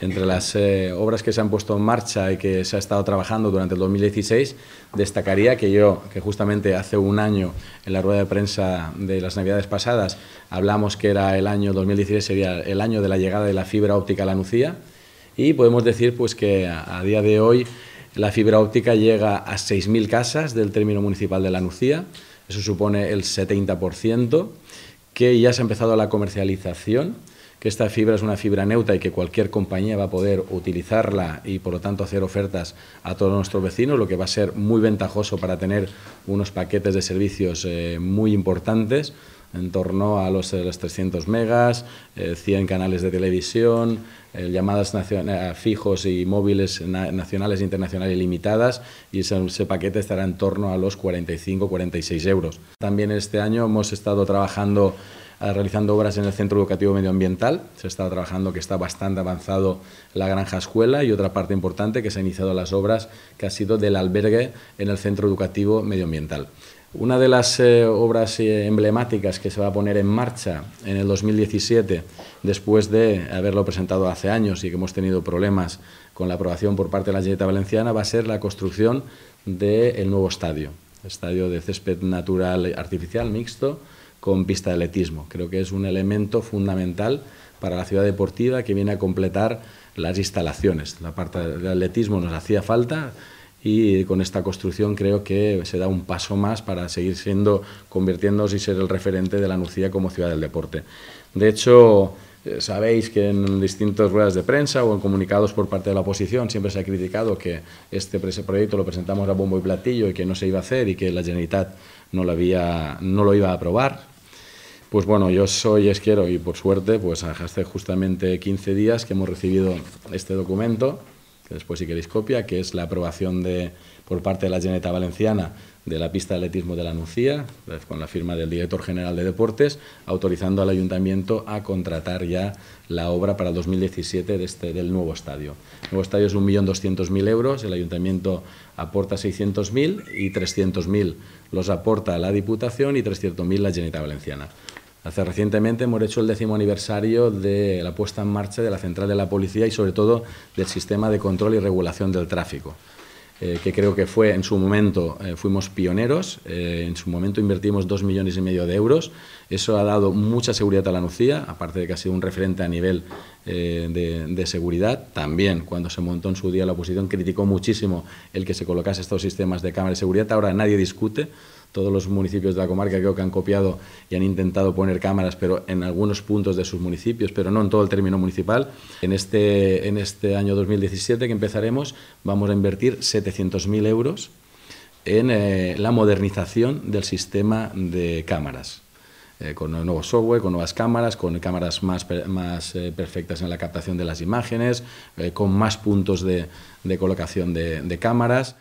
Entre las eh, obras que se han puesto en marcha y que se ha estado trabajando durante el 2016, destacaría que yo, que justamente hace un año en la rueda de prensa de las Navidades pasadas, hablamos que era el año 2016, sería el año de la llegada de la fibra óptica a la Nucía, y podemos decir pues, que a, día de hoy la fibra óptica llega a 6.000 casas del término municipal de la Nucía, eso supone el 70%, que ya se ha empezado la comercialización, que esta fibra es una fibra neutra y que cualquier compañía va a poder utilizarla y por lo tanto hacer ofertas a todos nuestros vecinos, lo que va a ser muy ventajoso para tener unos paquetes de servicios eh, muy importantes en torno a los, 300 eh, megas, 100 eh, canales de televisión, eh, llamadas fijos y móviles nacionales e internacionales limitadas y ese, paquete estará en torno a los 45-46 euros. También este año hemos estado trabajando realizando obras en el Centro Educativo Medioambiental. Se está trabajando que está bastante avanzado la granja escuela y otra parte importante que se han iniciado las obras que ha sido del albergue en el Centro Educativo Medioambiental. Una de las eh, obras eh, emblemáticas que se va a poner en marcha en el 2017, después de haberlo presentado hace años y que hemos tenido problemas con la aprobación por parte de la Generalitat Valenciana, va a ser la construcción del nuevo estadio, estadio de césped natural artificial mixto con pista de atletismo. Creo que es un elemento fundamental para la ciudad deportiva que viene a completar las instalaciones. La parte del atletismo nos hacía falta y con esta construcción creo que se da un paso más para seguir siendo, convirtiéndose y ser el referente de la Nucía como ciudad del deporte. De hecho, eh, sabéis que en distintas ruedas de prensa o en comunicados por parte de la oposición siempre se ha criticado que este proyecto lo presentamos a bombo y platillo y que no se iba a hacer y que la Generalitat no, lo había, no lo iba a aprobar, pues bueno, yo soy esquero y por suerte, pues hace justamente 15 días que hemos recibido este documento después si queréis copia, que es la aprobación por parte de la Geneta Valenciana de la pista de atletismo de la Nucía, pues, con la firma del director general de Deportes, autorizando al ayuntamiento a contratar ya la obra para el 2017 de este, del nuevo estadio. El nuevo estadio es 1.200.000 euros, el ayuntamiento aporta 600.000 y 300.000 los aporta la Diputación y 300.000 la Geneta Valenciana. Hace recientemente hemos hecho el décimo aniversario de la puesta en marcha de la central de la policía y sobre todo del sistema de control y regulación del tráfico. Eh, que creo que fue en su momento, eh, fuimos pioneros, eh, en su momento invertimos dos millones y medio de euros, eso ha dado mucha seguridad a la Nucía, aparte de que ha sido un referente a nivel de, de, seguridad, también cuando se montó en su día la oposición criticó muchísimo el que se colocase estos sistemas de cámara de seguridad, ahora nadie discute todos los municipios de la comarca creo que han copiado y han intentado poner cámaras, pero en algunos puntos de sus municipios, pero no en todo el término municipal. En este, en este año 2017 que empezaremos vamos a invertir 700.000 euros en eh, la modernización del sistema de cámaras. Eh, con nuevo software, con nuevas cámaras, con cámaras más, más eh, perfectas en la captación de las imágenes, con más puntos de, colocación de, de cámaras.